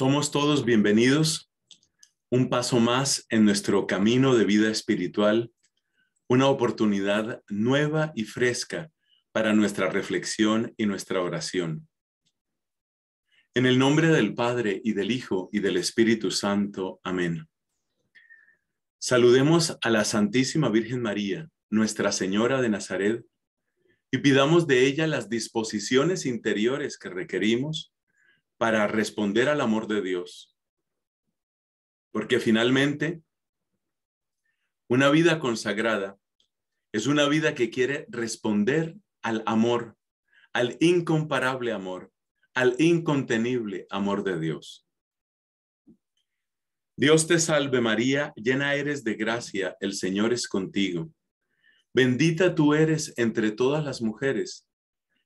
Somos todos bienvenidos. Un paso más en nuestro camino de vida espiritual, una oportunidad nueva y fresca para nuestra reflexión y nuestra oración. En el nombre del Padre y del Hijo y del Espíritu Santo. Amén. Saludemos a la Santísima Virgen María, Nuestra Señora de Nazaret, y pidamos de ella las disposiciones interiores que requerimos para responder al amor de Dios. Porque finalmente, una vida consagrada es una vida que quiere responder al amor, al incomparable amor, al incontenible amor de Dios. Dios te salve María, llena eres de gracia, el Señor es contigo. Bendita tú eres entre todas las mujeres,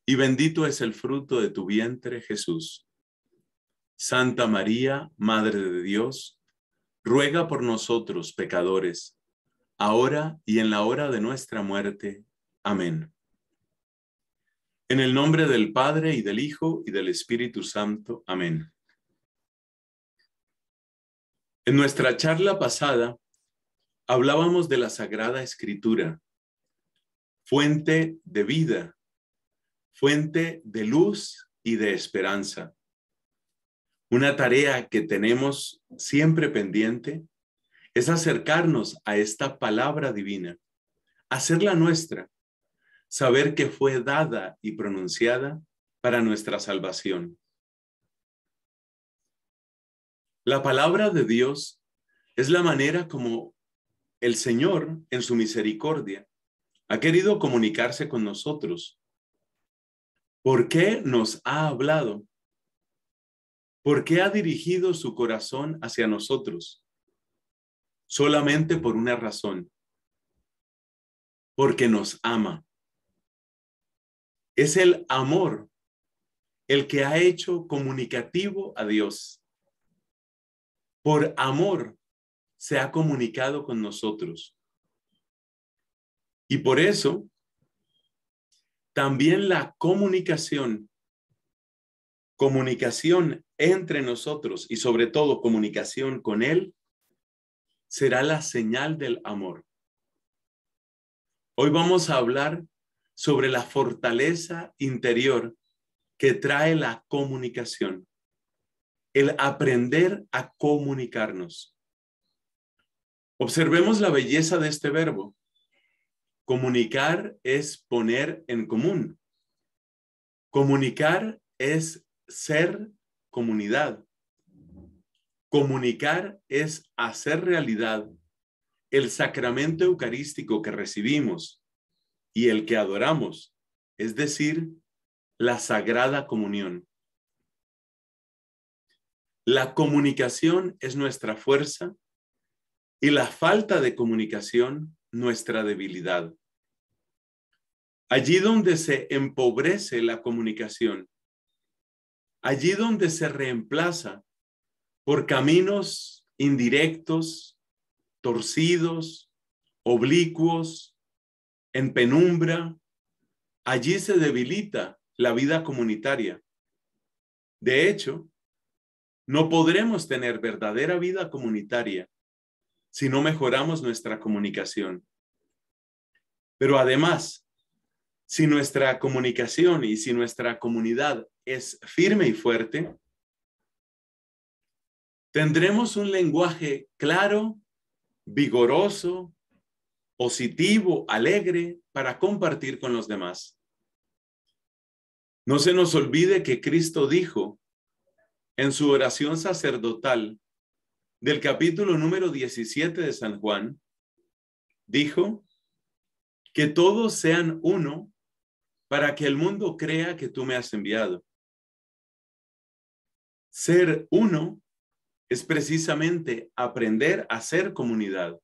y bendito es el fruto de tu vientre Jesús. Santa María, Madre de Dios, ruega por nosotros pecadores, ahora y en la hora de nuestra muerte. Amén. En el nombre del Padre y del Hijo y del Espíritu Santo. Amén. En nuestra charla pasada hablábamos de la Sagrada Escritura, fuente de vida, fuente de luz y de esperanza una tarea que tenemos siempre pendiente es acercarnos a esta palabra divina, hacerla nuestra, saber que fue dada y pronunciada para nuestra salvación. La palabra de Dios es la manera como el Señor, en su misericordia, ha querido comunicarse con nosotros. ¿Por qué nos ha hablado? ¿Por qué ha dirigido su corazón hacia nosotros solamente por una razón, porque nos ama. Es el amor el que ha hecho comunicativo a Dios. Por amor se ha comunicado con nosotros. Y por eso, también la comunicación comunicación entre nosotros y sobre todo comunicación con Él será la señal del amor. Hoy vamos a hablar sobre la fortaleza interior que trae la comunicación, el aprender a comunicarnos. Observemos la belleza de este verbo. Comunicar es poner en común. Comunicar es ser comunidad. Comunicar es hacer realidad el sacramento eucarístico que recibimos y el que adoramos, es decir, la sagrada comunión. La comunicación es nuestra fuerza y la falta de comunicación nuestra debilidad. Allí donde se empobrece la comunicación allí donde se reemplaza por caminos indirectos, torcidos, oblicuos, en penumbra, allí se debilita la vida comunitaria. De hecho, no podremos tener verdadera vida comunitaria si no mejoramos nuestra comunicación. Pero además, si nuestra comunicación y si nuestra comunidad es firme y fuerte, tendremos un lenguaje claro, vigoroso, positivo, alegre para compartir con los demás. No se nos olvide que Cristo dijo en su oración sacerdotal del capítulo número 17 de San Juan, dijo, que todos sean uno para que el mundo crea que tú me has enviado. Ser uno es precisamente aprender a ser comunidad.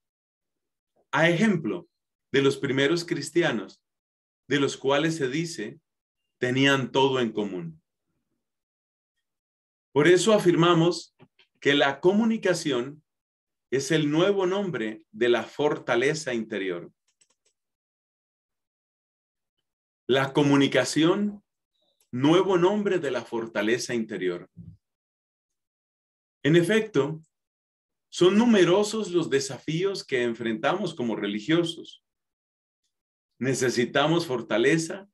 A ejemplo de los primeros cristianos, de los cuales se dice tenían todo en común. Por eso afirmamos que la comunicación es el nuevo nombre de la fortaleza interior. La comunicación, nuevo nombre de la fortaleza interior. En efecto, son numerosos los desafíos que enfrentamos como religiosos. Necesitamos fortaleza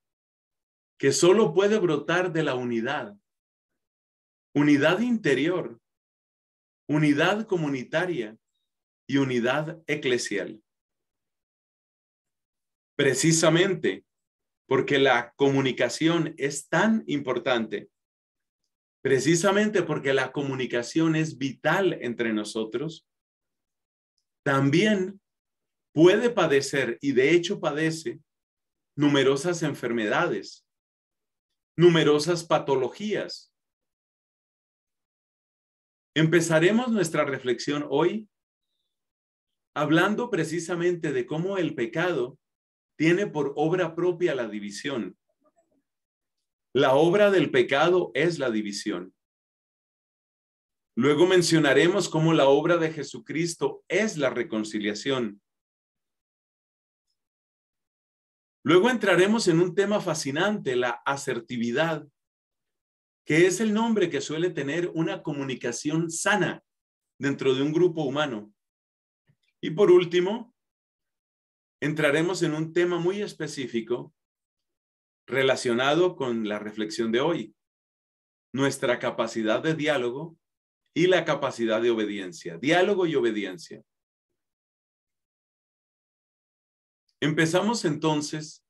que solo puede brotar de la unidad, unidad interior, unidad comunitaria y unidad eclesial. Precisamente porque la comunicación es tan importante, precisamente porque la comunicación es vital entre nosotros, también puede padecer, y de hecho padece, numerosas enfermedades, numerosas patologías. Empezaremos nuestra reflexión hoy hablando precisamente de cómo el pecado tiene por obra propia la división, la obra del pecado es la división. Luego mencionaremos cómo la obra de Jesucristo es la reconciliación. Luego entraremos en un tema fascinante, la asertividad, que es el nombre que suele tener una comunicación sana dentro de un grupo humano. Y por último, entraremos en un tema muy específico relacionado con la reflexión de hoy, nuestra capacidad de diálogo y la capacidad de obediencia, diálogo y obediencia. Empezamos entonces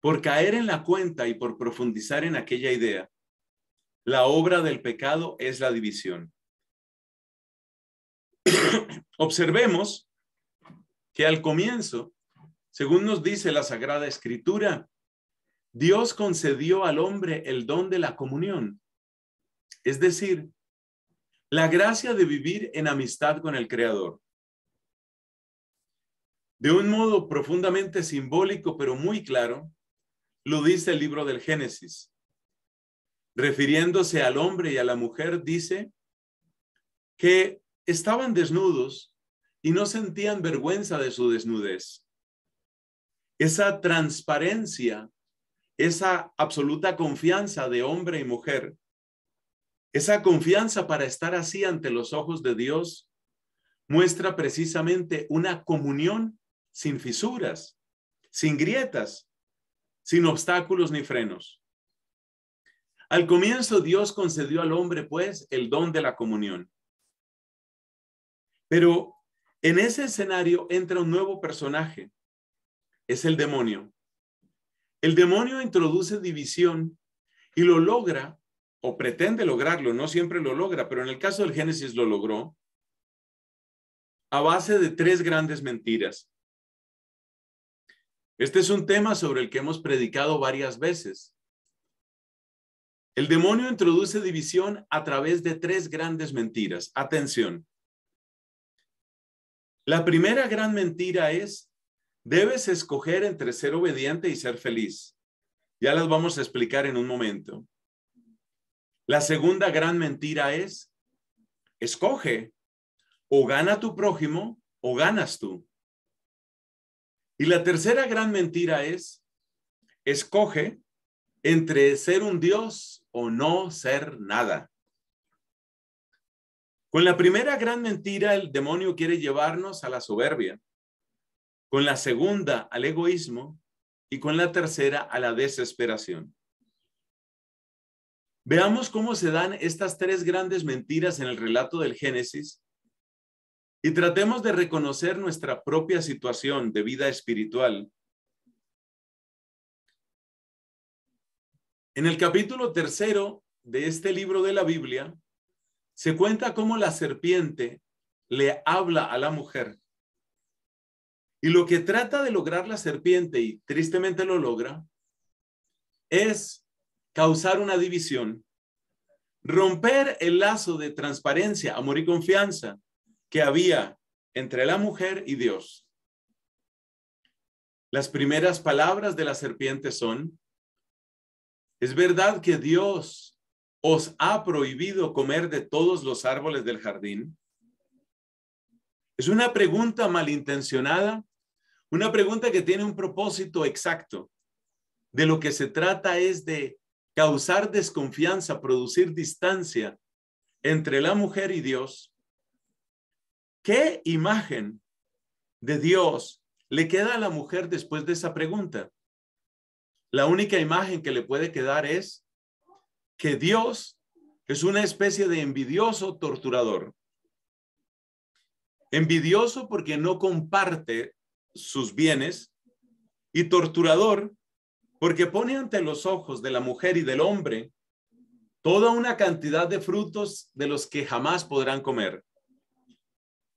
por caer en la cuenta y por profundizar en aquella idea. La obra del pecado es la división. Observemos que al comienzo, según nos dice la Sagrada Escritura, Dios concedió al hombre el don de la comunión, es decir, la gracia de vivir en amistad con el Creador. De un modo profundamente simbólico, pero muy claro, lo dice el libro del Génesis. Refiriéndose al hombre y a la mujer, dice que estaban desnudos y no sentían vergüenza de su desnudez. Esa transparencia esa absoluta confianza de hombre y mujer, esa confianza para estar así ante los ojos de Dios, muestra precisamente una comunión sin fisuras, sin grietas, sin obstáculos ni frenos. Al comienzo Dios concedió al hombre pues el don de la comunión. Pero en ese escenario entra un nuevo personaje, es el demonio. El demonio introduce división y lo logra, o pretende lograrlo, no siempre lo logra, pero en el caso del Génesis lo logró, a base de tres grandes mentiras. Este es un tema sobre el que hemos predicado varias veces. El demonio introduce división a través de tres grandes mentiras. Atención. La primera gran mentira es, Debes escoger entre ser obediente y ser feliz. Ya las vamos a explicar en un momento. La segunda gran mentira es, escoge, o gana tu prójimo o ganas tú. Y la tercera gran mentira es, escoge entre ser un Dios o no ser nada. Con la primera gran mentira, el demonio quiere llevarnos a la soberbia con la segunda al egoísmo y con la tercera a la desesperación. Veamos cómo se dan estas tres grandes mentiras en el relato del Génesis y tratemos de reconocer nuestra propia situación de vida espiritual. En el capítulo tercero de este libro de la Biblia, se cuenta cómo la serpiente le habla a la mujer y lo que trata de lograr la serpiente, y tristemente lo logra, es causar una división, romper el lazo de transparencia, amor y confianza que había entre la mujer y Dios. Las primeras palabras de la serpiente son, es verdad que Dios os ha prohibido comer de todos los árboles del jardín. Es una pregunta malintencionada una pregunta que tiene un propósito exacto. De lo que se trata es de causar desconfianza, producir distancia entre la mujer y Dios. ¿Qué imagen de Dios le queda a la mujer después de esa pregunta? La única imagen que le puede quedar es que Dios es una especie de envidioso torturador. Envidioso porque no comparte sus bienes, y torturador, porque pone ante los ojos de la mujer y del hombre toda una cantidad de frutos de los que jamás podrán comer.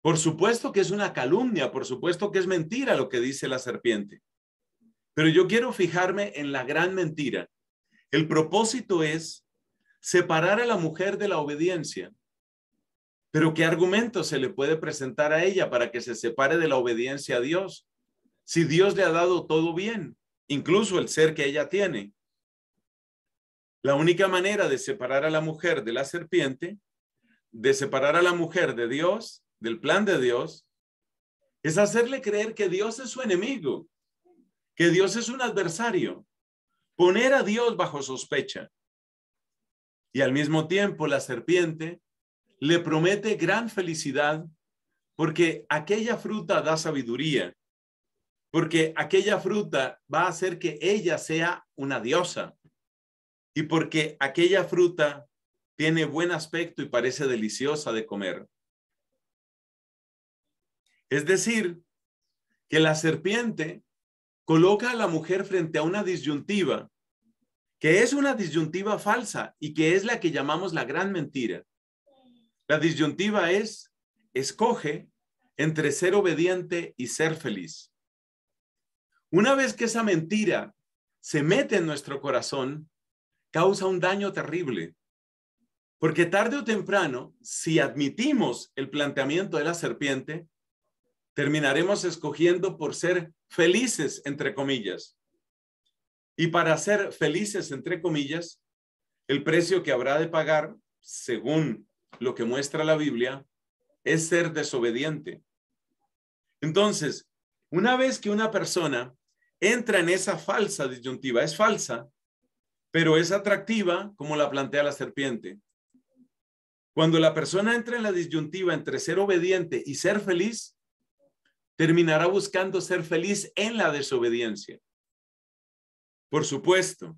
Por supuesto que es una calumnia, por supuesto que es mentira lo que dice la serpiente. Pero yo quiero fijarme en la gran mentira. El propósito es separar a la mujer de la obediencia. Pero ¿qué argumento se le puede presentar a ella para que se separe de la obediencia a Dios? si Dios le ha dado todo bien, incluso el ser que ella tiene? La única manera de separar a la mujer de la serpiente, de separar a la mujer de Dios, del plan de Dios, es hacerle creer que Dios es su enemigo, que Dios es un adversario, poner a Dios bajo sospecha. Y al mismo tiempo la serpiente le promete gran felicidad porque aquella fruta da sabiduría porque aquella fruta va a hacer que ella sea una diosa y porque aquella fruta tiene buen aspecto y parece deliciosa de comer. Es decir, que la serpiente coloca a la mujer frente a una disyuntiva, que es una disyuntiva falsa y que es la que llamamos la gran mentira. La disyuntiva es, escoge entre ser obediente y ser feliz. Una vez que esa mentira se mete en nuestro corazón, causa un daño terrible. Porque tarde o temprano, si admitimos el planteamiento de la serpiente, terminaremos escogiendo por ser felices, entre comillas. Y para ser felices, entre comillas, el precio que habrá de pagar, según lo que muestra la Biblia, es ser desobediente. Entonces, una vez que una persona entra en esa falsa disyuntiva. Es falsa, pero es atractiva como la plantea la serpiente. Cuando la persona entra en la disyuntiva entre ser obediente y ser feliz, terminará buscando ser feliz en la desobediencia. Por supuesto,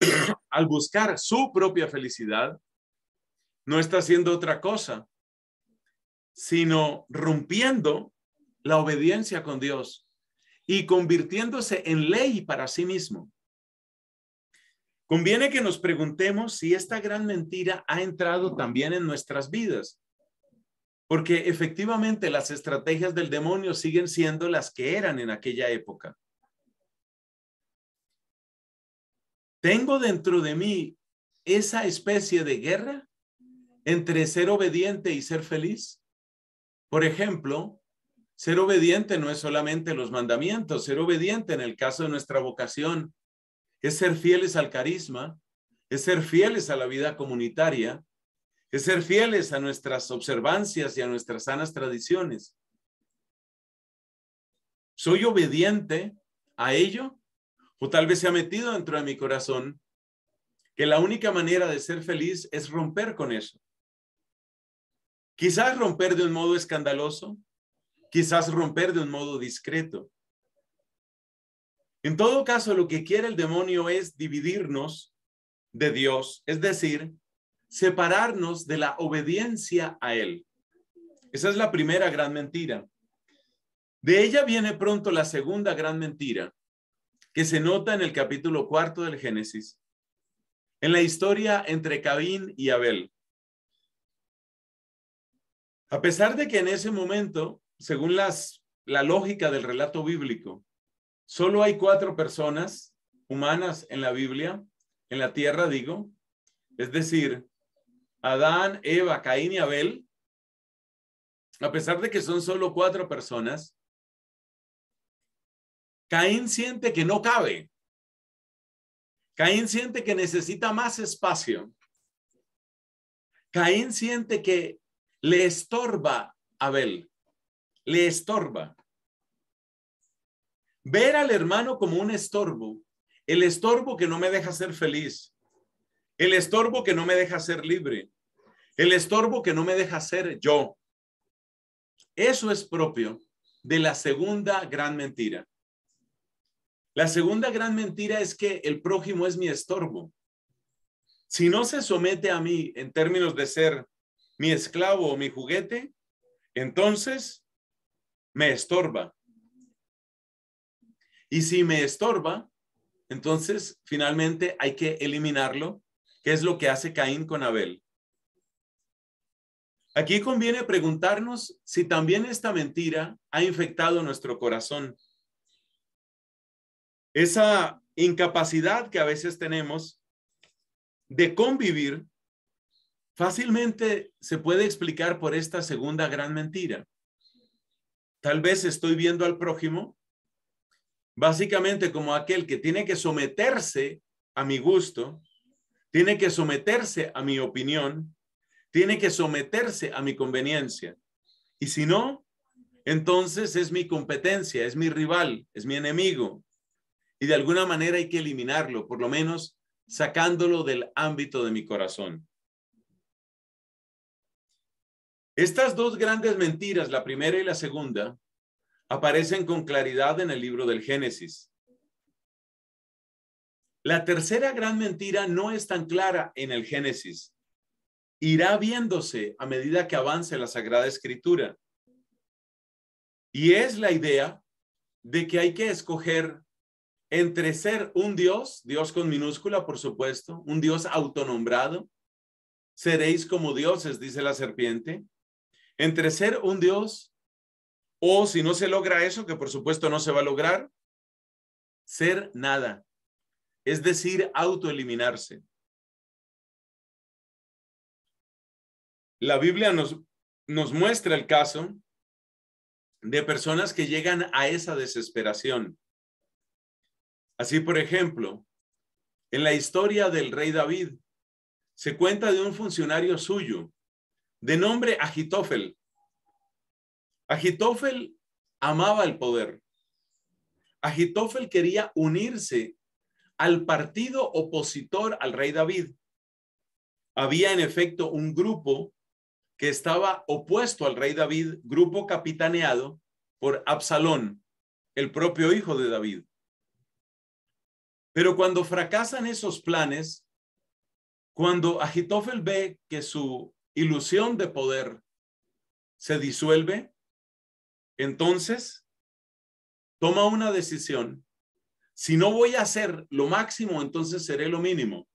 al buscar su propia felicidad, no está haciendo otra cosa, sino rompiendo la obediencia con Dios y convirtiéndose en ley para sí mismo. Conviene que nos preguntemos si esta gran mentira ha entrado también en nuestras vidas, porque efectivamente las estrategias del demonio siguen siendo las que eran en aquella época. ¿Tengo dentro de mí esa especie de guerra entre ser obediente y ser feliz? Por ejemplo, ser obediente no es solamente los mandamientos, ser obediente en el caso de nuestra vocación es ser fieles al carisma, es ser fieles a la vida comunitaria, es ser fieles a nuestras observancias y a nuestras sanas tradiciones. ¿Soy obediente a ello? O tal vez se ha metido dentro de mi corazón que la única manera de ser feliz es romper con eso. Quizás romper de un modo escandaloso, quizás romper de un modo discreto. En todo caso, lo que quiere el demonio es dividirnos de Dios, es decir, separarnos de la obediencia a Él. Esa es la primera gran mentira. De ella viene pronto la segunda gran mentira, que se nota en el capítulo cuarto del Génesis, en la historia entre Caín y Abel. A pesar de que en ese momento según la lógica del relato bíblico, solo hay cuatro personas humanas en la Biblia, en la tierra, digo, es decir, Adán, Eva, Caín y Abel, a pesar de que son solo cuatro personas, Caín siente que no cabe. Caín siente que necesita más espacio. Caín siente que le estorba a Abel le estorba. Ver al hermano como un estorbo, el estorbo que no me deja ser feliz, el estorbo que no me deja ser libre, el estorbo que no me deja ser yo. Eso es propio de la segunda gran mentira. La segunda gran mentira es que el prójimo es mi estorbo. Si no se somete a mí en términos de ser mi esclavo o mi juguete, entonces me estorba. Y si me estorba, entonces finalmente hay que eliminarlo, que es lo que hace Caín con Abel. Aquí conviene preguntarnos si también esta mentira ha infectado nuestro corazón. Esa incapacidad que a veces tenemos de convivir fácilmente se puede explicar por esta segunda gran mentira tal vez estoy viendo al prójimo básicamente como aquel que tiene que someterse a mi gusto, tiene que someterse a mi opinión, tiene que someterse a mi conveniencia. Y si no, entonces es mi competencia, es mi rival, es mi enemigo. Y de alguna manera hay que eliminarlo, por lo menos sacándolo del ámbito de mi corazón. Estas dos grandes mentiras, la primera y la segunda, aparecen con claridad en el libro del Génesis. La tercera gran mentira no es tan clara en el Génesis. Irá viéndose a medida que avance la Sagrada Escritura. Y es la idea de que hay que escoger entre ser un Dios, Dios con minúscula, por supuesto, un Dios autonombrado, seréis como dioses, dice la serpiente, entre ser un Dios o si no se logra eso, que por supuesto no se va a lograr, ser nada, es decir, autoeliminarse. La Biblia nos, nos muestra el caso de personas que llegan a esa desesperación. Así, por ejemplo, en la historia del rey David, se cuenta de un funcionario suyo de nombre Agitofel. Agitófel amaba el poder. Agitófel quería unirse al partido opositor al rey David. Había en efecto un grupo que estaba opuesto al rey David, grupo capitaneado por Absalón, el propio hijo de David. Pero cuando fracasan esos planes, cuando Agitófel ve que su ilusión de poder se disuelve, entonces toma una decisión. Si no voy a hacer lo máximo, entonces seré lo mínimo.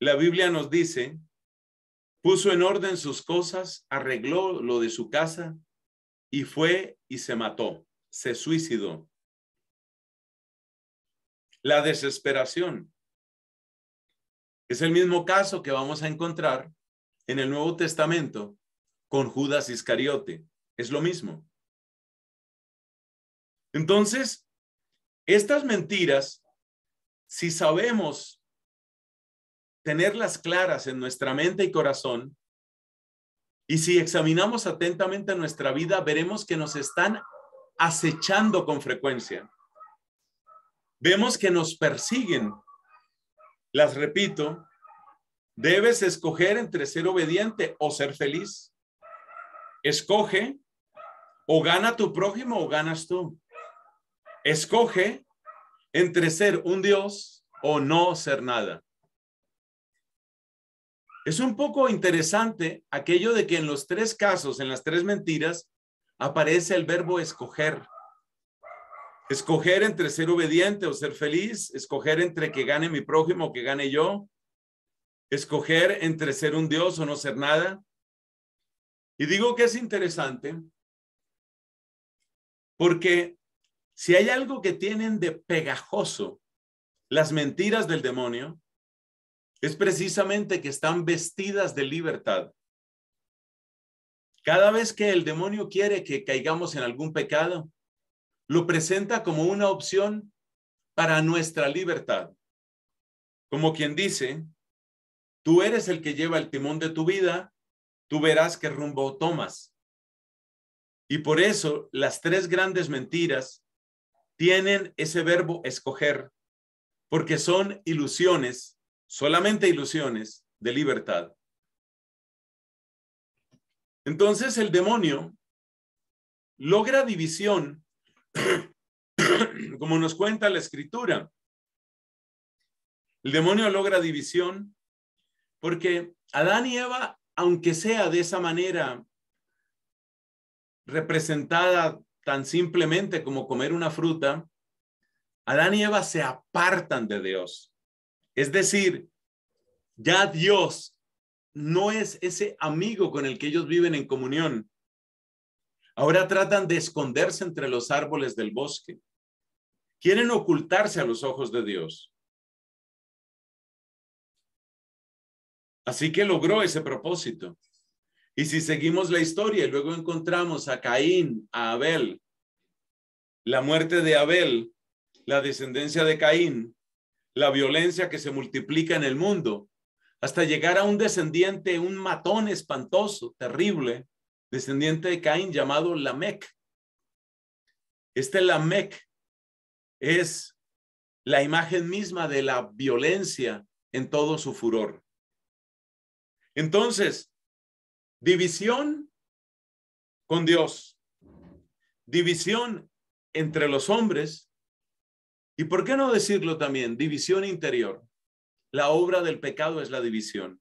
La Biblia nos dice, puso en orden sus cosas, arregló lo de su casa y fue y se mató, se suicidó. La desesperación. Es el mismo caso que vamos a encontrar en el Nuevo Testamento con Judas Iscariote. Es lo mismo. Entonces, estas mentiras, si sabemos tenerlas claras en nuestra mente y corazón, y si examinamos atentamente nuestra vida, veremos que nos están acechando con frecuencia. Vemos que nos persiguen. Las repito, Debes escoger entre ser obediente o ser feliz. Escoge o gana tu prójimo o ganas tú. Escoge entre ser un Dios o no ser nada. Es un poco interesante aquello de que en los tres casos, en las tres mentiras, aparece el verbo escoger. Escoger entre ser obediente o ser feliz, escoger entre que gane mi prójimo o que gane yo, escoger entre ser un Dios o no ser nada. Y digo que es interesante porque si hay algo que tienen de pegajoso las mentiras del demonio, es precisamente que están vestidas de libertad. Cada vez que el demonio quiere que caigamos en algún pecado, lo presenta como una opción para nuestra libertad. Como quien dice, Tú eres el que lleva el timón de tu vida, tú verás qué rumbo tomas. Y por eso las tres grandes mentiras tienen ese verbo escoger, porque son ilusiones, solamente ilusiones de libertad. Entonces el demonio logra división, como nos cuenta la escritura. El demonio logra división porque Adán y Eva, aunque sea de esa manera representada tan simplemente como comer una fruta, Adán y Eva se apartan de Dios. Es decir, ya Dios no es ese amigo con el que ellos viven en comunión. Ahora tratan de esconderse entre los árboles del bosque. Quieren ocultarse a los ojos de Dios. Así que logró ese propósito. Y si seguimos la historia y luego encontramos a Caín, a Abel, la muerte de Abel, la descendencia de Caín, la violencia que se multiplica en el mundo, hasta llegar a un descendiente, un matón espantoso, terrible, descendiente de Caín llamado Lamec. Este Lamec es la imagen misma de la violencia en todo su furor. Entonces, división con Dios, división entre los hombres y, ¿por qué no decirlo también? División interior. La obra del pecado es la división.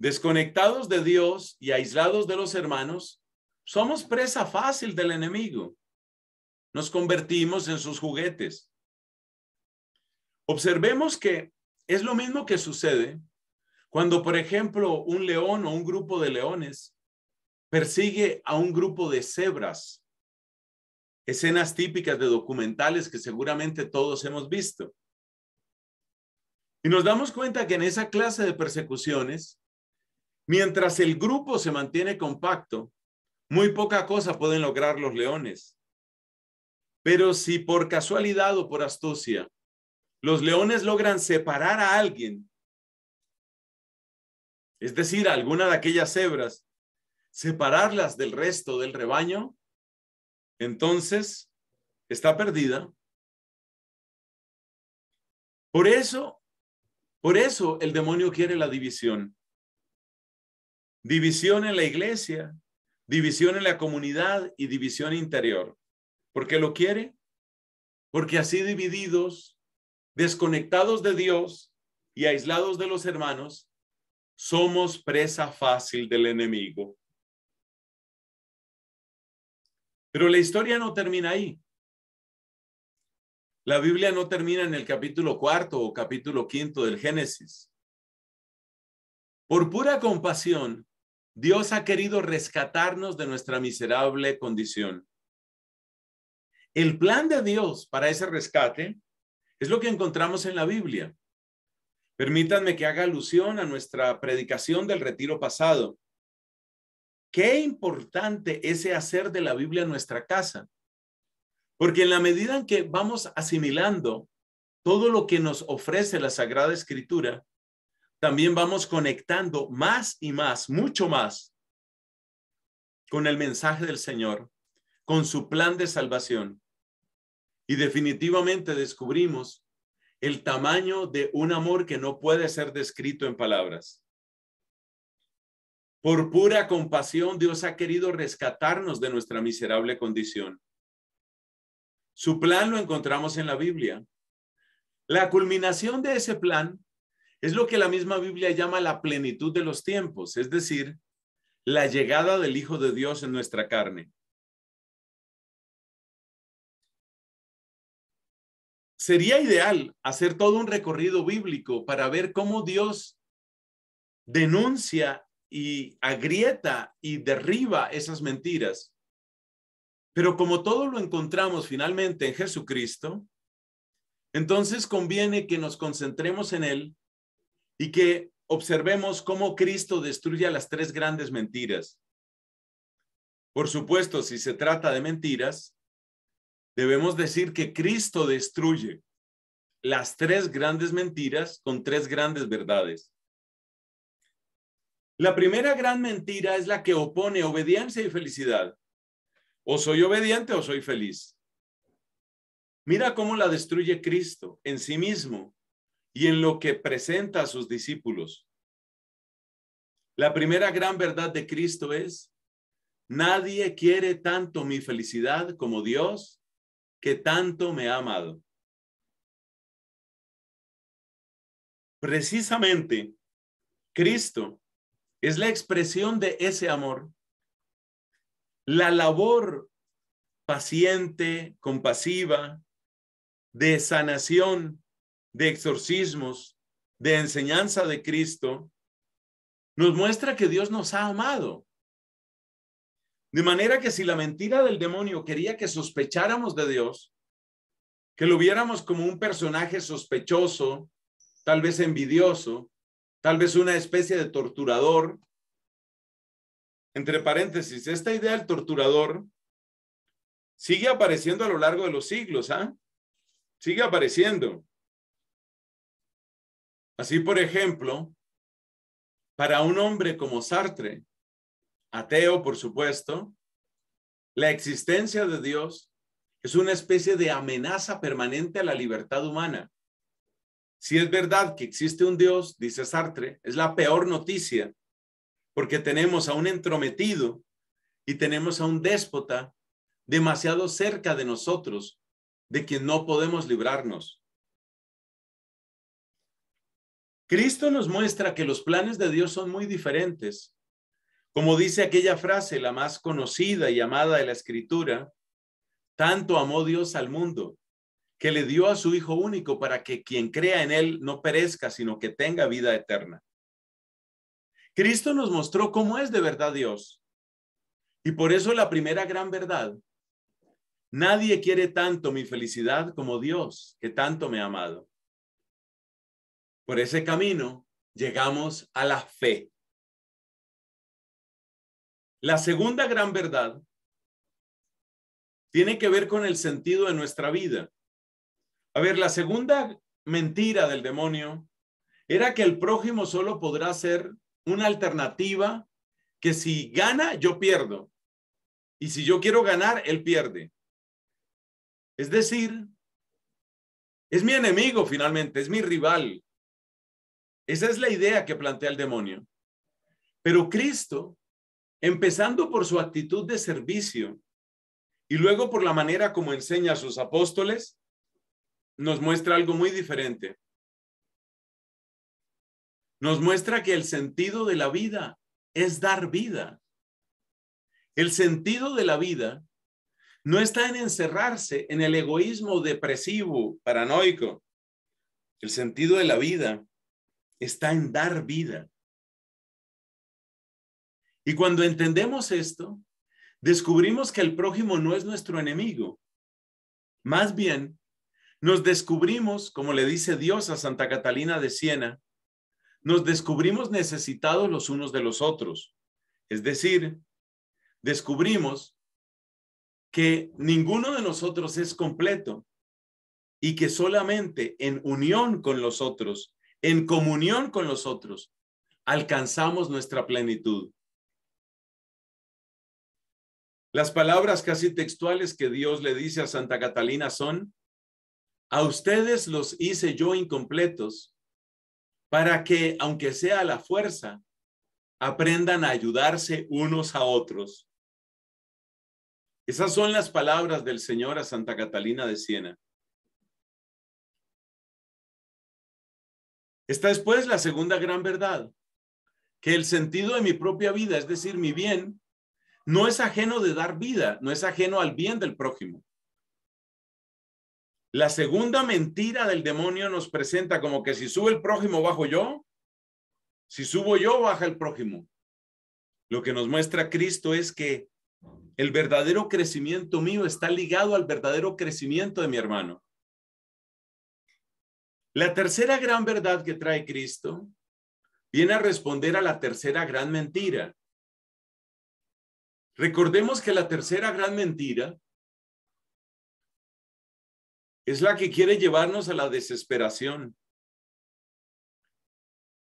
Desconectados de Dios y aislados de los hermanos, somos presa fácil del enemigo. Nos convertimos en sus juguetes. Observemos que es lo mismo que sucede cuando, por ejemplo, un león o un grupo de leones persigue a un grupo de cebras. Escenas típicas de documentales que seguramente todos hemos visto. Y nos damos cuenta que en esa clase de persecuciones, mientras el grupo se mantiene compacto, muy poca cosa pueden lograr los leones. Pero si por casualidad o por astucia los leones logran separar a alguien, es decir, alguna de aquellas cebras, separarlas del resto del rebaño, entonces está perdida. Por eso, por eso el demonio quiere la división. División en la iglesia, división en la comunidad y división interior. ¿Por qué lo quiere? Porque así divididos desconectados de Dios y aislados de los hermanos, somos presa fácil del enemigo. Pero la historia no termina ahí. La Biblia no termina en el capítulo cuarto o capítulo quinto del Génesis. Por pura compasión, Dios ha querido rescatarnos de nuestra miserable condición. El plan de Dios para ese rescate es lo que encontramos en la Biblia. Permítanme que haga alusión a nuestra predicación del retiro pasado. Qué importante ese hacer de la Biblia nuestra casa. Porque en la medida en que vamos asimilando todo lo que nos ofrece la Sagrada Escritura, también vamos conectando más y más, mucho más, con el mensaje del Señor, con su plan de salvación, y definitivamente descubrimos el tamaño de un amor que no puede ser descrito en palabras. Por pura compasión, Dios ha querido rescatarnos de nuestra miserable condición. Su plan lo encontramos en la Biblia. La culminación de ese plan es lo que la misma Biblia llama la plenitud de los tiempos, es decir, la llegada del Hijo de Dios en nuestra carne. Sería ideal hacer todo un recorrido bíblico para ver cómo Dios denuncia y agrieta y derriba esas mentiras. Pero como todo lo encontramos finalmente en Jesucristo, entonces conviene que nos concentremos en Él y que observemos cómo Cristo destruye las tres grandes mentiras. Por supuesto, si se trata de mentiras, debemos decir que Cristo destruye las tres grandes mentiras con tres grandes verdades. La primera gran mentira es la que opone obediencia y felicidad. O soy obediente o soy feliz. Mira cómo la destruye Cristo en sí mismo y en lo que presenta a sus discípulos. La primera gran verdad de Cristo es, nadie quiere tanto mi felicidad como Dios que tanto me ha amado. Precisamente, Cristo es la expresión de ese amor. La labor paciente, compasiva, de sanación, de exorcismos, de enseñanza de Cristo, nos muestra que Dios nos ha amado. De manera que si la mentira del demonio quería que sospecháramos de Dios, que lo viéramos como un personaje sospechoso, tal vez envidioso, tal vez una especie de torturador. Entre paréntesis, esta idea del torturador sigue apareciendo a lo largo de los siglos, ¿ah? Sigue apareciendo. Así, por ejemplo, para un hombre como Sartre, ateo, por supuesto, la existencia de Dios es una especie de amenaza permanente a la libertad humana. Si es verdad que existe un Dios, dice Sartre, es la peor noticia, porque tenemos a un entrometido y tenemos a un déspota demasiado cerca de nosotros, de quien no podemos librarnos. Cristo nos muestra que los planes de Dios son muy diferentes como dice aquella frase, la más conocida y amada de la escritura, tanto amó Dios al mundo que le dio a su Hijo único para que quien crea en Él no perezca, sino que tenga vida eterna. Cristo nos mostró cómo es de verdad Dios. Y por eso la primera gran verdad, nadie quiere tanto mi felicidad como Dios, que tanto me ha amado. Por ese camino llegamos a la fe. La segunda gran verdad tiene que ver con el sentido de nuestra vida. A ver, la segunda mentira del demonio era que el prójimo solo podrá ser una alternativa que si gana, yo pierdo. Y si yo quiero ganar, él pierde. Es decir, es mi enemigo finalmente, es mi rival. Esa es la idea que plantea el demonio. Pero Cristo empezando por su actitud de servicio y luego por la manera como enseña a sus apóstoles, nos muestra algo muy diferente. Nos muestra que el sentido de la vida es dar vida. El sentido de la vida no está en encerrarse en el egoísmo depresivo, paranoico. El sentido de la vida está en dar vida. Y cuando entendemos esto, descubrimos que el prójimo no es nuestro enemigo. Más bien, nos descubrimos, como le dice Dios a Santa Catalina de Siena, nos descubrimos necesitados los unos de los otros. Es decir, descubrimos que ninguno de nosotros es completo y que solamente en unión con los otros, en comunión con los otros, alcanzamos nuestra plenitud. Las palabras casi textuales que Dios le dice a Santa Catalina son, a ustedes los hice yo incompletos para que, aunque sea la fuerza, aprendan a ayudarse unos a otros. Esas son las palabras del Señor a Santa Catalina de Siena. Esta después la segunda gran verdad, que el sentido de mi propia vida, es decir, mi bien, no es ajeno de dar vida, no es ajeno al bien del prójimo. La segunda mentira del demonio nos presenta como que si sube el prójimo, bajo yo. Si subo yo, baja el prójimo. Lo que nos muestra Cristo es que el verdadero crecimiento mío está ligado al verdadero crecimiento de mi hermano. La tercera gran verdad que trae Cristo viene a responder a la tercera gran mentira. Recordemos que la tercera gran mentira es la que quiere llevarnos a la desesperación.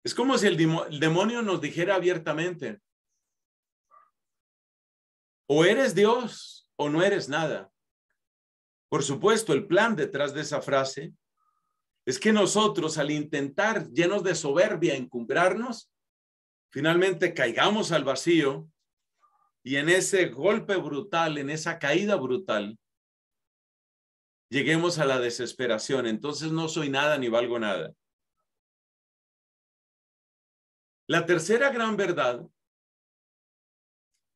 Es como si el, demonio nos dijera abiertamente, o eres Dios o no eres nada. Por supuesto, el plan detrás de esa frase es que nosotros al intentar llenos de soberbia encumbrarnos, finalmente caigamos al vacío y en ese golpe brutal, en esa caída brutal, lleguemos a la desesperación. Entonces no soy nada ni valgo nada. La tercera gran verdad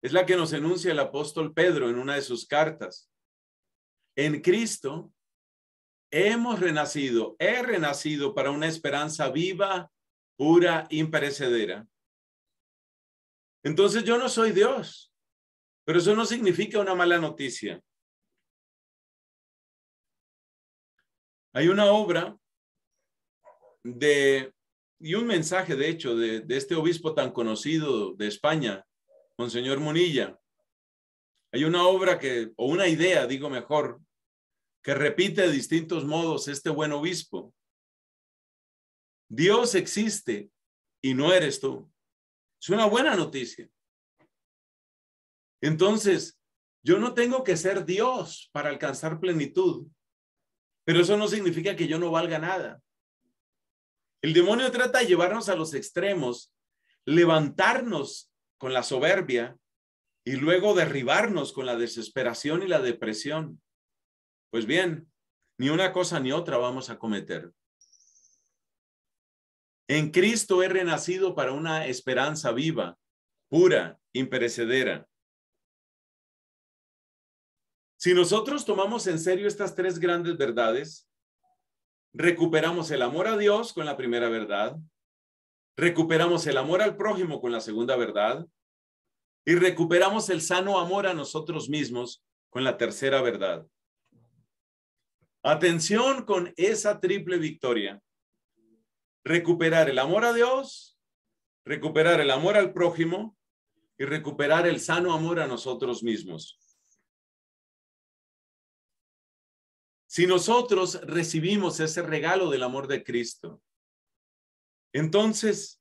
es la que nos enuncia el apóstol Pedro en una de sus cartas. En Cristo hemos renacido, he renacido para una esperanza viva, pura, imperecedera. Entonces yo no soy Dios. Pero eso no significa una mala noticia. Hay una obra de, y un mensaje, de hecho, de, este obispo tan conocido de España, Monseñor Munilla. Hay una obra que, o una idea, digo mejor, que repite de distintos modos este buen obispo. Dios existe y no eres tú. Es una buena noticia. Entonces, yo no tengo que ser Dios para alcanzar plenitud, pero eso no significa que yo no valga nada. El demonio trata de llevarnos a los extremos, levantarnos con la soberbia y luego derribarnos con la desesperación y la depresión. Pues bien, ni una cosa ni otra vamos a cometer. En Cristo he renacido para una esperanza viva, pura, imperecedera. Si nosotros tomamos en serio estas tres grandes verdades, recuperamos el amor a Dios con la primera verdad, recuperamos el amor al prójimo con la segunda verdad y recuperamos el sano amor a nosotros mismos con la tercera verdad. Atención con esa triple victoria. Recuperar el amor a Dios, recuperar el amor al prójimo y recuperar el sano amor a nosotros mismos. Si nosotros recibimos ese regalo del amor de Cristo, entonces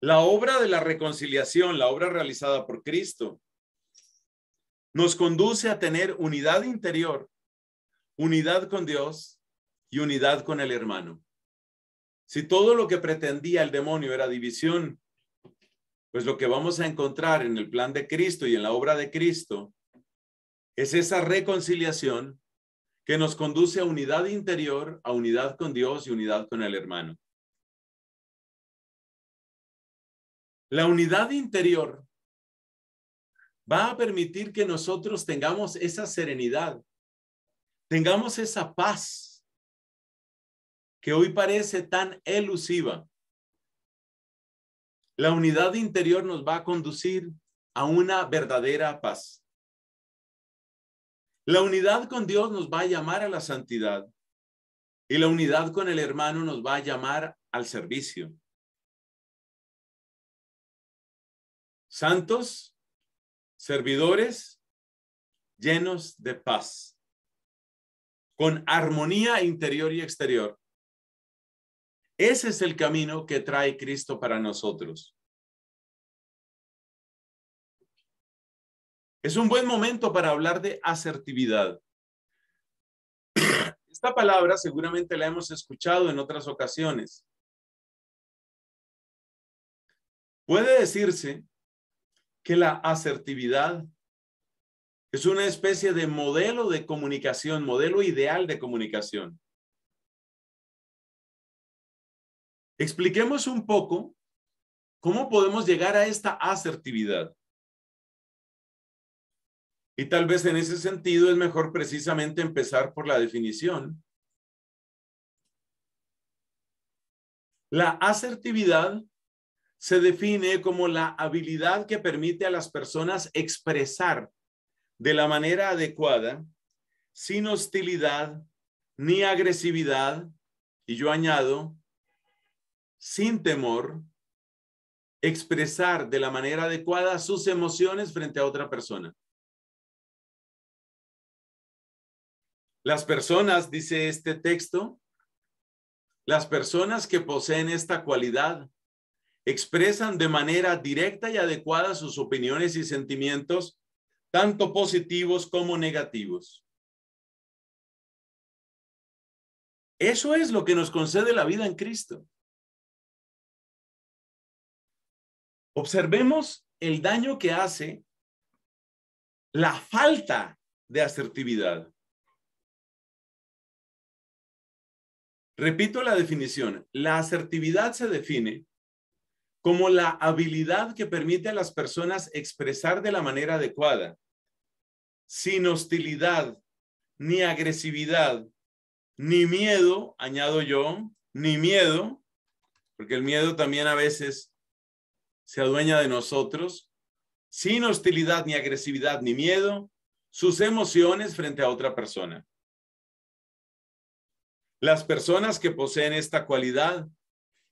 la obra de la reconciliación, la obra realizada por Cristo, nos conduce a tener unidad interior, unidad con Dios y unidad con el hermano. Si todo lo que pretendía el demonio era división, pues lo que vamos a encontrar en el plan de Cristo y en la obra de Cristo es esa reconciliación que nos conduce a unidad interior, a unidad con Dios y unidad con el hermano. La unidad interior va a permitir que nosotros tengamos esa serenidad, tengamos esa paz que hoy parece tan elusiva. La unidad interior nos va a conducir a una verdadera paz. La unidad con Dios nos va a llamar a la santidad y la unidad con el hermano nos va a llamar al servicio. Santos, servidores, llenos de paz, con armonía interior y exterior. Ese es el camino que trae Cristo para nosotros. Es un buen momento para hablar de asertividad. Esta palabra seguramente la hemos escuchado en otras ocasiones. Puede decirse que la asertividad es una especie de modelo de comunicación, modelo ideal de comunicación. Expliquemos un poco cómo podemos llegar a esta asertividad. Y tal vez en ese sentido es mejor precisamente empezar por la definición. La asertividad se define como la habilidad que permite a las personas expresar de la manera adecuada, sin hostilidad ni agresividad, y yo añado, sin temor, expresar de la manera adecuada sus emociones frente a otra persona. Las personas, dice este texto, las personas que poseen esta cualidad expresan de manera directa y adecuada sus opiniones y sentimientos, tanto positivos como negativos. Eso es lo que nos concede la vida en Cristo. Observemos el daño que hace la falta de asertividad. Repito la definición. La asertividad se define como la habilidad que permite a las personas expresar de la manera adecuada, sin hostilidad, ni agresividad, ni miedo, añado yo, ni miedo, porque el miedo también a veces se adueña de nosotros, sin hostilidad, ni agresividad, ni miedo, sus emociones frente a otra persona. Las personas que poseen esta cualidad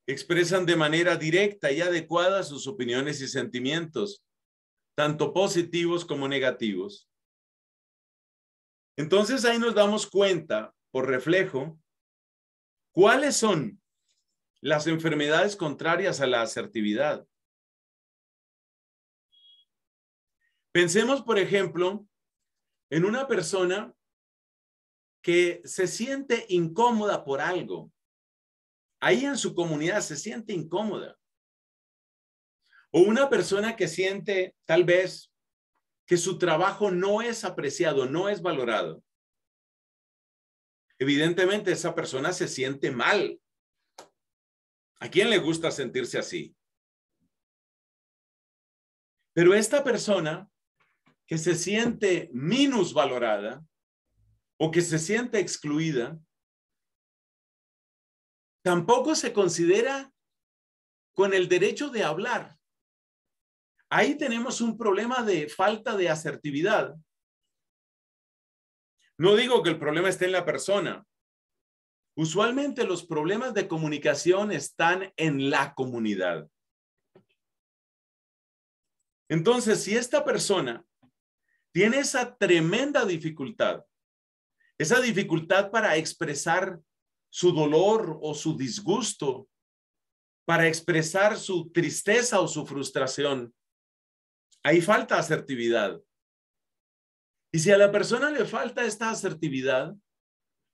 expresan de manera directa y adecuada sus opiniones y sentimientos, tanto positivos como negativos. Entonces ahí nos damos cuenta, por reflejo, cuáles son las enfermedades contrarias a la asertividad. Pensemos, por ejemplo, en una persona que se siente incómoda por algo. Ahí en su comunidad se siente incómoda. O una persona que siente tal vez que su trabajo no es apreciado, no es valorado. Evidentemente esa persona se siente mal. ¿A quién le gusta sentirse así? Pero esta persona que se siente minusvalorada, o que se sienta excluida, tampoco se considera con el derecho de hablar. Ahí tenemos un problema de falta de asertividad. No digo que el problema esté en la persona. Usualmente los problemas de comunicación están en la comunidad. Entonces, si esta persona tiene esa tremenda dificultad esa dificultad para expresar su dolor o su disgusto, para expresar su tristeza o su frustración. Ahí falta asertividad. Y si a la persona le falta esta asertividad,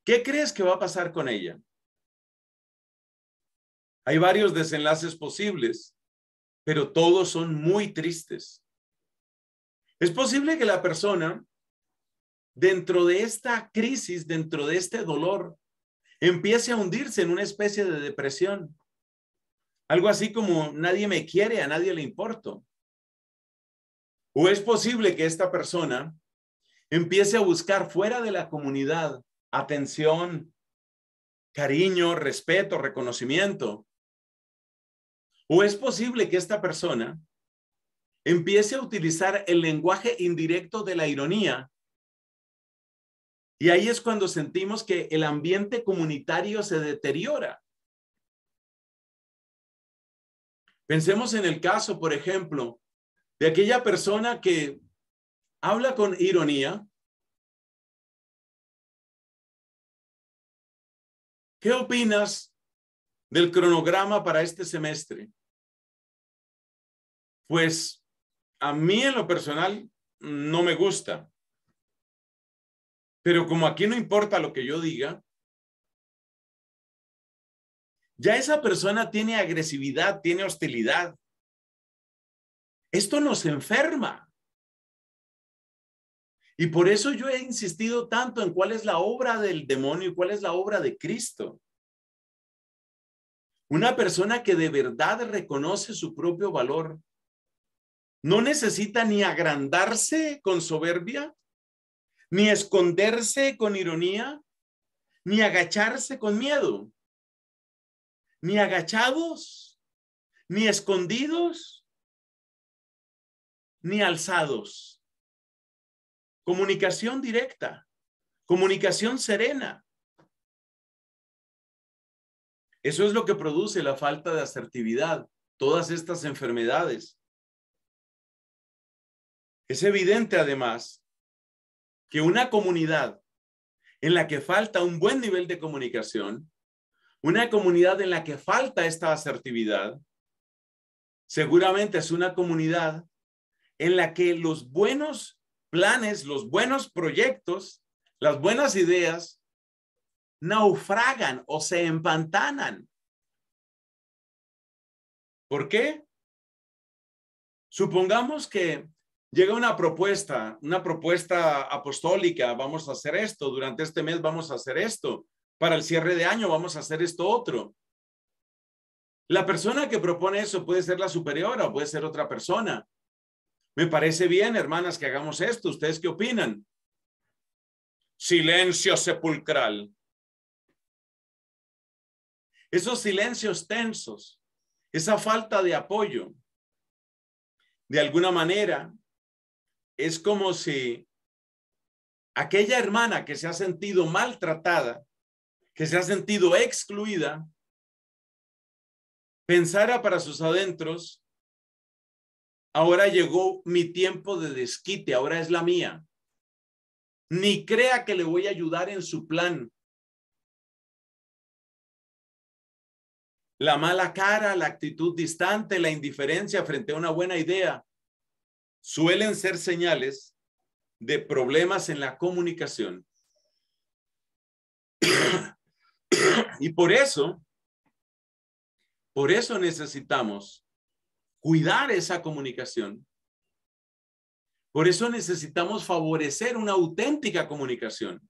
¿qué crees que va a pasar con ella? Hay varios desenlaces posibles, pero todos son muy tristes. Es posible que la persona dentro de esta crisis, dentro de este dolor, empiece a hundirse en una especie de depresión. Algo así como nadie me quiere, a nadie le importo. O es posible que esta persona empiece a buscar fuera de la comunidad atención, cariño, respeto, reconocimiento. O es posible que esta persona empiece a utilizar el lenguaje indirecto de la ironía y ahí es cuando sentimos que el ambiente comunitario se deteriora. Pensemos en el caso, por ejemplo, de aquella persona que habla con ironía. ¿Qué opinas del cronograma para este semestre? Pues a mí en lo personal no me gusta. Pero como aquí no importa lo que yo diga, ya esa persona tiene agresividad, tiene hostilidad. Esto nos enferma. Y por eso yo he insistido tanto en cuál es la obra del demonio y cuál es la obra de Cristo. Una persona que de verdad reconoce su propio valor no necesita ni agrandarse con soberbia, ni esconderse con ironía, ni agacharse con miedo, ni agachados, ni escondidos, ni alzados. Comunicación directa, comunicación serena. Eso es lo que produce la falta de asertividad, todas estas enfermedades. Es evidente además que una comunidad en la que falta un buen nivel de comunicación, una comunidad en la que falta esta asertividad, seguramente es una comunidad en la que los buenos planes, los buenos proyectos, las buenas ideas naufragan o se empantanan. ¿Por qué? Supongamos que llega una propuesta, una propuesta apostólica, vamos a hacer esto, durante este mes vamos a hacer esto, para el cierre de año vamos a hacer esto otro. La persona que propone eso puede ser la superiora o puede ser otra persona. Me parece bien, hermanas, que hagamos esto. ¿Ustedes qué opinan? Silencio sepulcral. Esos silencios tensos, esa falta de apoyo, de alguna manera es como si aquella hermana que se ha sentido maltratada, que se ha sentido excluida, pensara para sus adentros, ahora llegó mi tiempo de desquite, ahora es la mía. Ni crea que le voy a ayudar en su plan. La mala cara, la actitud distante, la indiferencia frente a una buena idea, suelen ser señales de problemas en la comunicación. y por eso, por eso necesitamos cuidar esa comunicación. Por eso necesitamos favorecer una auténtica comunicación.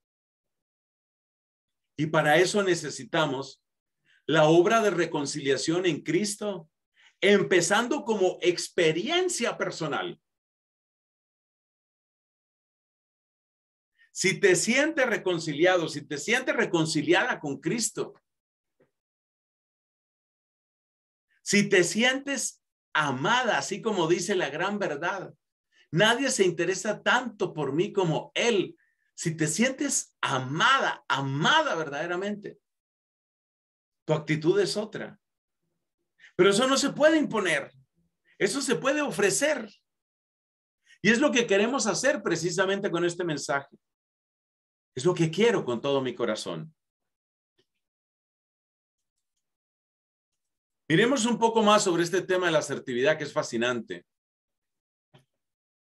Y para eso necesitamos la obra de reconciliación en Cristo, empezando como experiencia personal. Si te sientes reconciliado, si te sientes reconciliada con Cristo, si te sientes amada, así como dice la gran verdad, nadie se interesa tanto por mí como Él. Si te sientes amada, amada verdaderamente, tu actitud es otra. Pero eso no se puede imponer, eso se puede ofrecer. Y es lo que queremos hacer precisamente con este mensaje. Es lo que quiero con todo mi corazón. Miremos un poco más sobre este tema de la asertividad que es fascinante.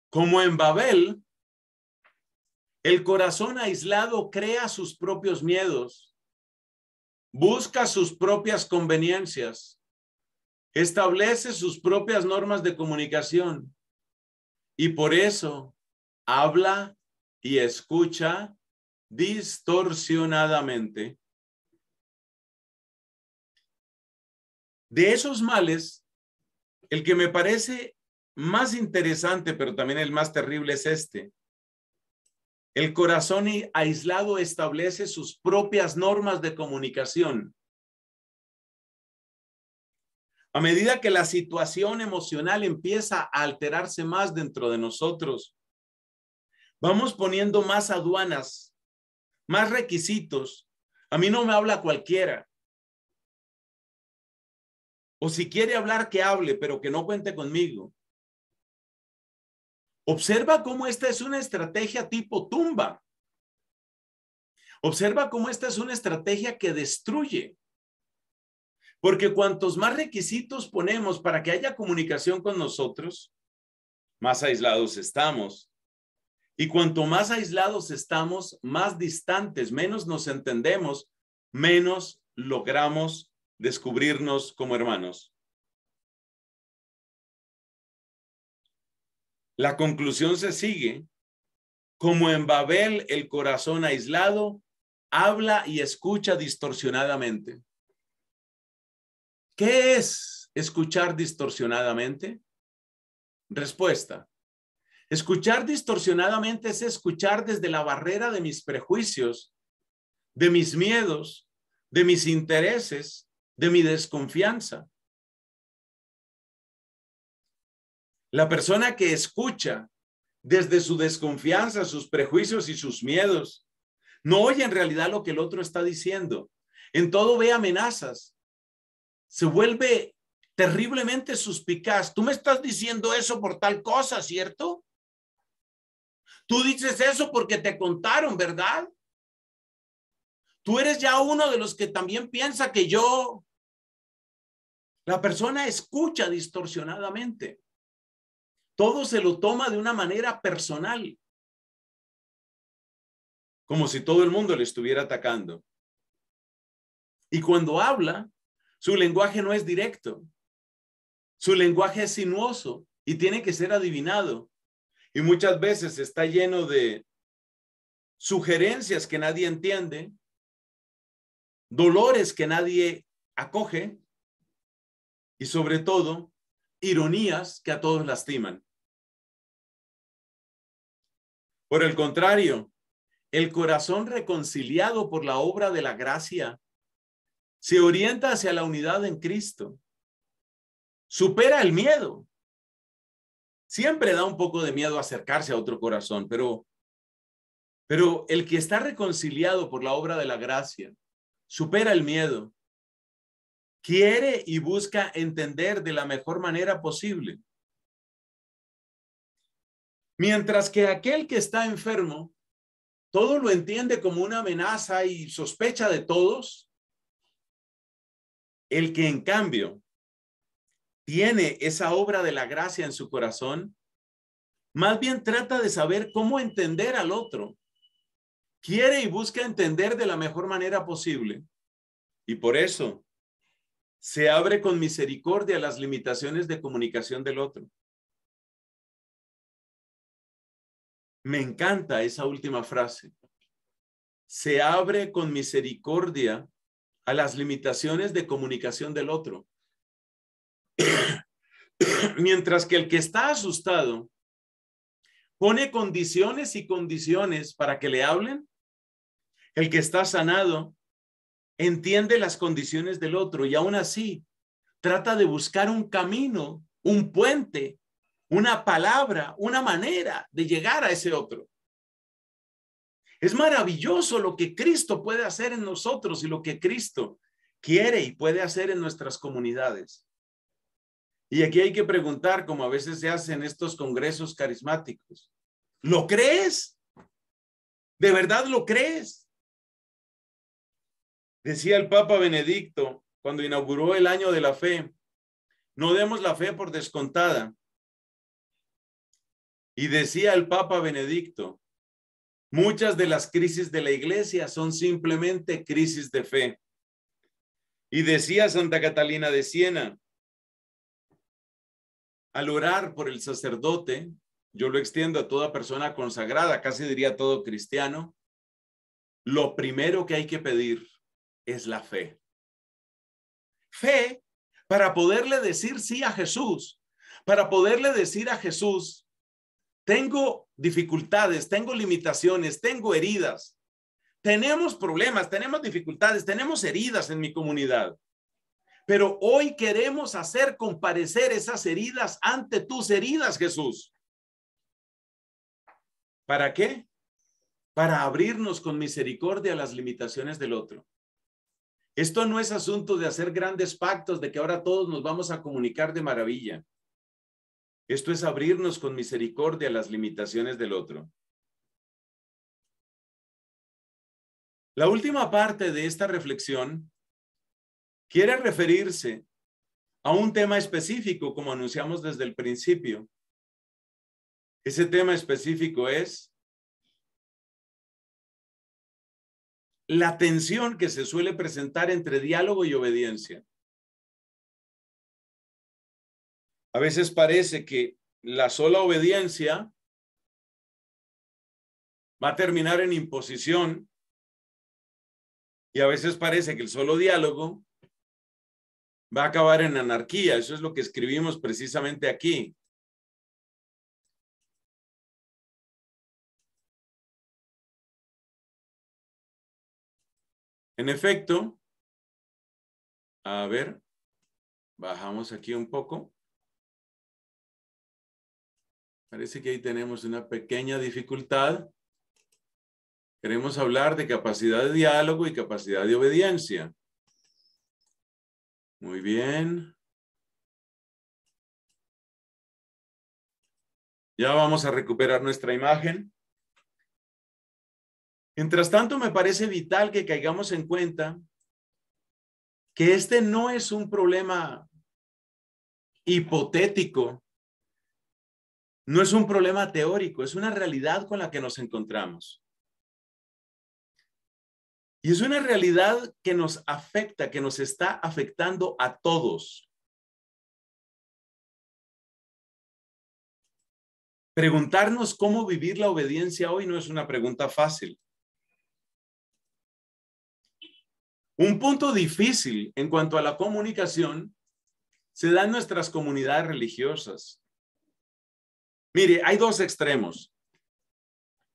Como en Babel, el corazón aislado crea sus propios miedos, busca sus propias conveniencias, establece sus propias normas de comunicación y por eso habla y escucha distorsionadamente. De esos males, el que me parece más interesante, pero también el más terrible es este. El corazón aislado establece sus propias normas de comunicación. A medida que la situación emocional empieza a alterarse más dentro de nosotros, vamos poniendo más aduanas más requisitos. A mí no me habla cualquiera. O si quiere hablar, que hable, pero que no cuente conmigo. Observa cómo esta es una estrategia tipo tumba. Observa cómo esta es una estrategia que destruye. Porque cuantos más requisitos ponemos para que haya comunicación con nosotros, más aislados estamos y cuanto más aislados estamos, más distantes, menos nos entendemos, menos logramos descubrirnos como hermanos. La conclusión se sigue. Como en Babel, el corazón aislado habla y escucha distorsionadamente. ¿Qué es escuchar distorsionadamente? Respuesta. Escuchar distorsionadamente es escuchar desde la barrera de mis prejuicios, de mis miedos, de mis intereses, de mi desconfianza. La persona que escucha desde su desconfianza, sus prejuicios y sus miedos, no oye en realidad lo que el otro está diciendo. En todo ve amenazas. Se vuelve terriblemente suspicaz. Tú me estás diciendo eso por tal cosa, ¿cierto? Tú dices eso porque te contaron, ¿verdad? Tú eres ya uno de los que también piensa que yo... La persona escucha distorsionadamente. Todo se lo toma de una manera personal. Como si todo el mundo le estuviera atacando. Y cuando habla, su lenguaje no es directo. Su lenguaje es sinuoso y tiene que ser adivinado y muchas veces está lleno de sugerencias que nadie entiende, dolores que nadie acoge y sobre todo ironías que a todos lastiman. Por el contrario, el corazón reconciliado por la obra de la gracia se orienta hacia la unidad en Cristo, supera el miedo Siempre da un poco de miedo acercarse a otro corazón, pero, pero el que está reconciliado por la obra de la gracia supera el miedo, quiere y busca entender de la mejor manera posible. Mientras que aquel que está enfermo todo lo entiende como una amenaza y sospecha de todos, el que en cambio tiene esa obra de la gracia en su corazón, más bien trata de saber cómo entender al otro. Quiere y busca entender de la mejor manera posible. Y por eso se abre con misericordia las limitaciones de comunicación del otro. Me encanta esa última frase. Se abre con misericordia a las limitaciones de comunicación del otro. Mientras que el que está asustado pone condiciones y condiciones para que le hablen, el que está sanado entiende las condiciones del otro y aún así trata de buscar un camino, un puente, una palabra, una manera de llegar a ese otro. Es maravilloso lo que Cristo puede hacer en nosotros y lo que Cristo quiere y puede hacer en nuestras comunidades. Y aquí hay que preguntar, como a veces se hacen estos congresos carismáticos, ¿lo crees? ¿De verdad lo crees? Decía el Papa Benedicto cuando inauguró el año de la fe, no demos la fe por descontada. Y decía el Papa Benedicto, muchas de las crisis de la iglesia son simplemente crisis de fe. Y decía Santa Catalina de Siena, al orar por el sacerdote, yo lo extiendo a toda persona consagrada, casi diría todo cristiano, lo primero que hay que pedir es la fe. Fe para poderle decir sí a Jesús, para poderle decir a Jesús, tengo dificultades, tengo limitaciones, tengo heridas, tenemos problemas, tenemos dificultades, tenemos heridas en mi comunidad. Pero hoy queremos hacer comparecer esas heridas ante tus heridas, Jesús. ¿Para qué? Para abrirnos con misericordia a las limitaciones del otro. Esto no es asunto de hacer grandes pactos, de que ahora todos nos vamos a comunicar de maravilla. Esto es abrirnos con misericordia a las limitaciones del otro. La última parte de esta reflexión quiere referirse a un tema específico, como anunciamos desde el principio. Ese tema específico es la tensión que se suele presentar entre diálogo y obediencia. A veces parece que la sola obediencia va a terminar en imposición y a veces parece que el solo diálogo va a acabar en anarquía. Eso es lo que escribimos precisamente aquí. En efecto, a ver, bajamos aquí un poco. Parece que ahí tenemos una pequeña dificultad. Queremos hablar de capacidad de diálogo y capacidad de obediencia. Muy bien. Ya vamos a recuperar nuestra imagen. Mientras tanto, me parece vital que caigamos en cuenta que este no es un problema hipotético, no es un problema teórico, es una realidad con la que nos encontramos. Y es una realidad que nos afecta, que nos está afectando a todos. Preguntarnos cómo vivir la obediencia hoy no es una pregunta fácil. Un punto difícil en cuanto a la comunicación se da en nuestras comunidades religiosas. Mire, hay dos extremos.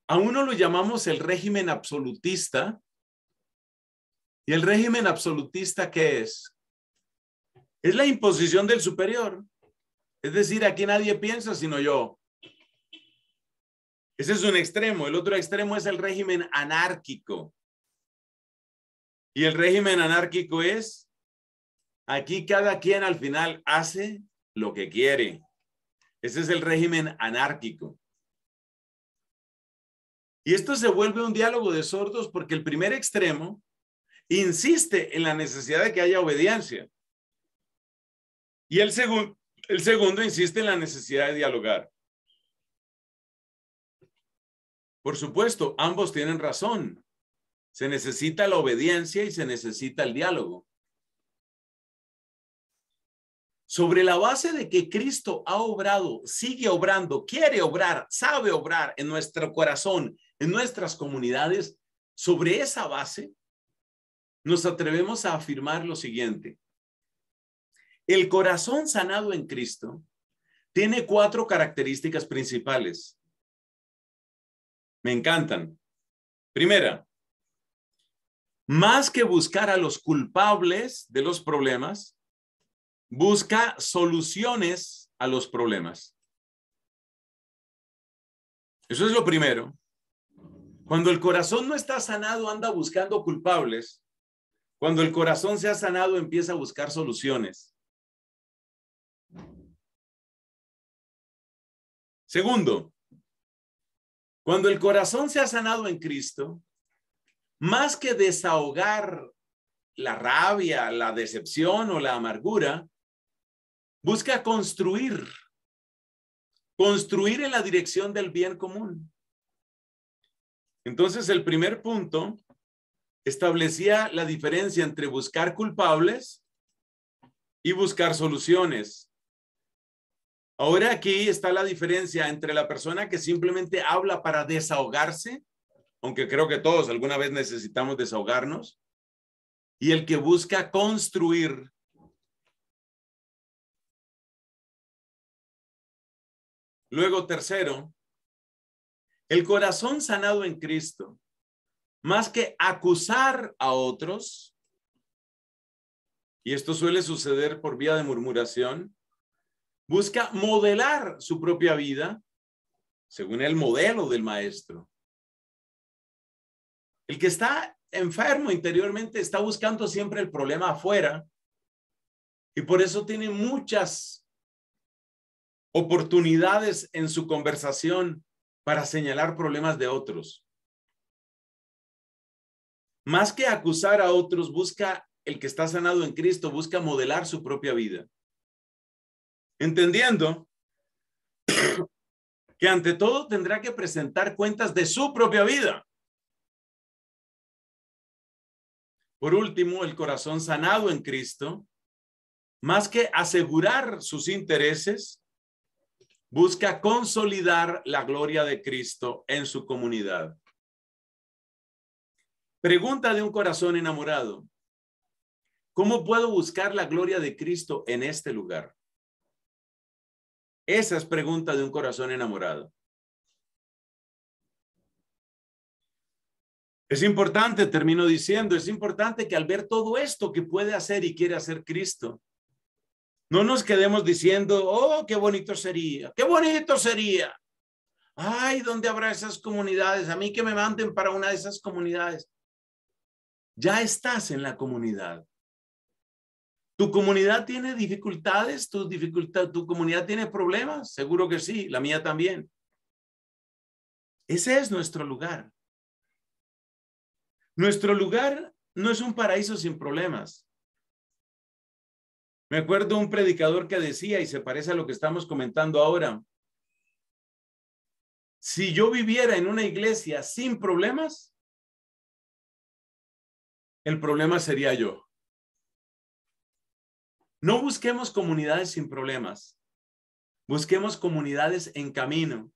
A uno lo llamamos el régimen absolutista, ¿Y el régimen absolutista qué es? Es la imposición del superior. Es decir, aquí nadie piensa sino yo. Ese es un extremo. El otro extremo es el régimen anárquico. Y el régimen anárquico es, aquí cada quien al final hace lo que quiere. Ese es el régimen anárquico. Y esto se vuelve un diálogo de sordos porque el primer extremo insiste en la necesidad de que haya obediencia. Y el, el segundo insiste en la necesidad de dialogar. Por supuesto, ambos tienen razón. Se necesita la obediencia y se necesita el diálogo. Sobre la base de que Cristo ha obrado, sigue obrando, quiere obrar, sabe obrar en nuestro corazón, en nuestras comunidades, sobre esa base, nos atrevemos a afirmar lo siguiente. El corazón sanado en Cristo tiene cuatro características principales. Me encantan. Primera, más que buscar a los culpables de los problemas, busca soluciones a los problemas. Eso es lo primero. Cuando el corazón no está sanado, anda buscando culpables cuando el corazón se ha sanado, empieza a buscar soluciones. Segundo, cuando el corazón se ha sanado en Cristo, más que desahogar la rabia, la decepción o la amargura, busca construir, construir en la dirección del bien común. Entonces, el primer punto establecía la diferencia entre buscar culpables y buscar soluciones. Ahora aquí está la diferencia entre la persona que simplemente habla para desahogarse, aunque creo que todos alguna vez necesitamos desahogarnos, y el que busca construir. Luego, tercero, el corazón sanado en Cristo más que acusar a otros, y esto suele suceder por vía de murmuración, busca modelar su propia vida según el modelo del maestro. El que está enfermo interiormente está buscando siempre el problema afuera y por eso tiene muchas oportunidades en su conversación para señalar problemas de otros. Más que acusar a otros, busca el que está sanado en Cristo, busca modelar su propia vida. Entendiendo que ante todo tendrá que presentar cuentas de su propia vida. Por último, el corazón sanado en Cristo, más que asegurar sus intereses, busca consolidar la gloria de Cristo en su comunidad. Pregunta de un corazón enamorado. ¿Cómo puedo buscar la gloria de Cristo en este lugar? Esa es pregunta de un corazón enamorado. Es importante, termino diciendo, es importante que al ver todo esto que puede hacer y quiere hacer Cristo, no nos quedemos diciendo, oh, qué bonito sería, qué bonito sería. Ay, ¿dónde habrá esas comunidades? A mí que me manden para una de esas comunidades ya estás en la comunidad. ¿Tu comunidad tiene dificultades? ¿Tu, ¿Tu comunidad tiene problemas? Seguro que sí, la mía también. Ese es nuestro lugar. Nuestro lugar no es un paraíso sin problemas. Me acuerdo un predicador que decía, y se parece a lo que estamos comentando ahora, si yo viviera en una iglesia sin problemas, el problema sería yo. No busquemos comunidades sin problemas. Busquemos comunidades en camino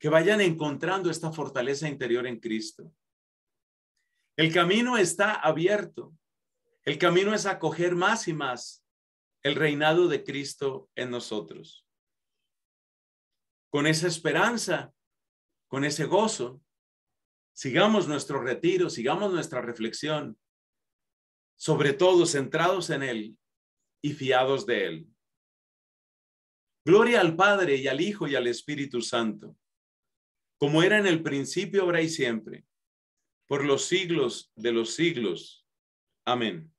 que vayan encontrando esta fortaleza interior en Cristo. El camino está abierto. El camino es acoger más y más el reinado de Cristo en nosotros. Con esa esperanza, con ese gozo, sigamos nuestro retiro, sigamos nuestra reflexión, sobre todo centrados en Él y fiados de Él. Gloria al Padre y al Hijo y al Espíritu Santo, como era en el principio, ahora y siempre, por los siglos de los siglos. Amén.